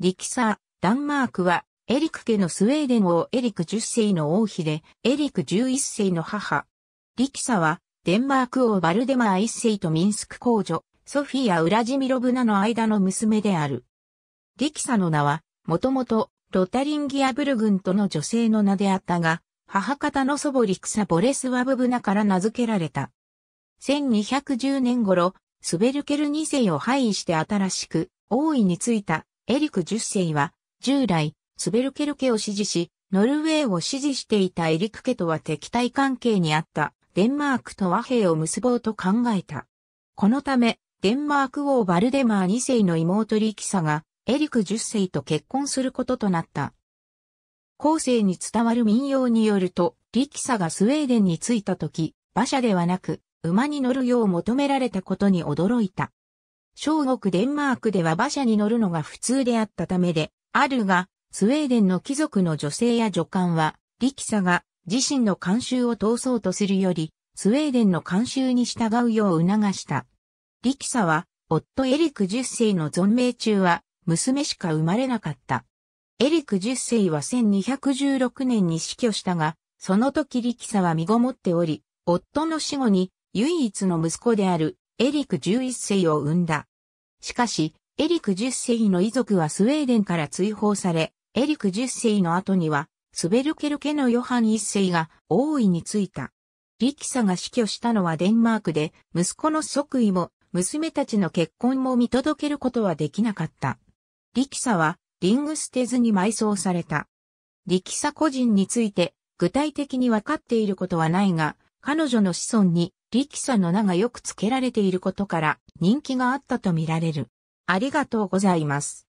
リキサー、ダンマークは、エリク家のスウェーデン王エリク10世の王妃で、エリク11世の母。リキサは、デンマーク王バルデマー1世とミンスク公女、ソフィア・ウラジミロブナの間の娘である。リキサの名は、もともと、ロタリンギアブル軍との女性の名であったが、母方の祖母リクサ・ボレスワブブナから名付けられた。1210年頃、スベルケル2世を廃位して新しく、王位についたエリク10世は、従来、スベルケル家を支持し、ノルウェーを支持していたエリク家とは敵対関係にあったデンマークと和平を結ぼうと考えた。このため、デンマーク王バルデマー2世の妹リキサが、エリク10世と結婚することとなった。後世に伝わる民謡によると、リキサがスウェーデンに着いた時、馬車ではなく、馬に乗るよう求められたことに驚いた。小国デンマークでは馬車に乗るのが普通であったためで、あるが、スウェーデンの貴族の女性や女官は、力さが自身の慣習を通そうとするより、スウェーデンの慣習に従うよう促した。力さは、夫エリク10世の存命中は、娘しか生まれなかった。エリク10世は1216年に死去したが、その時力さは身ごもっており、夫の死後に唯一の息子であるエリク11世を産んだ。しかし、エリク10世の遺族はスウェーデンから追放され、エリク10世の後には、スベルケル家のヨハン1世が王位についた。リキサが死去したのはデンマークで、息子の即位も、娘たちの結婚も見届けることはできなかった。リキサは、リングステズに埋葬された。リキサ個人について、具体的にわかっていることはないが、彼女の子孫に、力さの名がよく付けられていることから人気があったとみられる。ありがとうございます。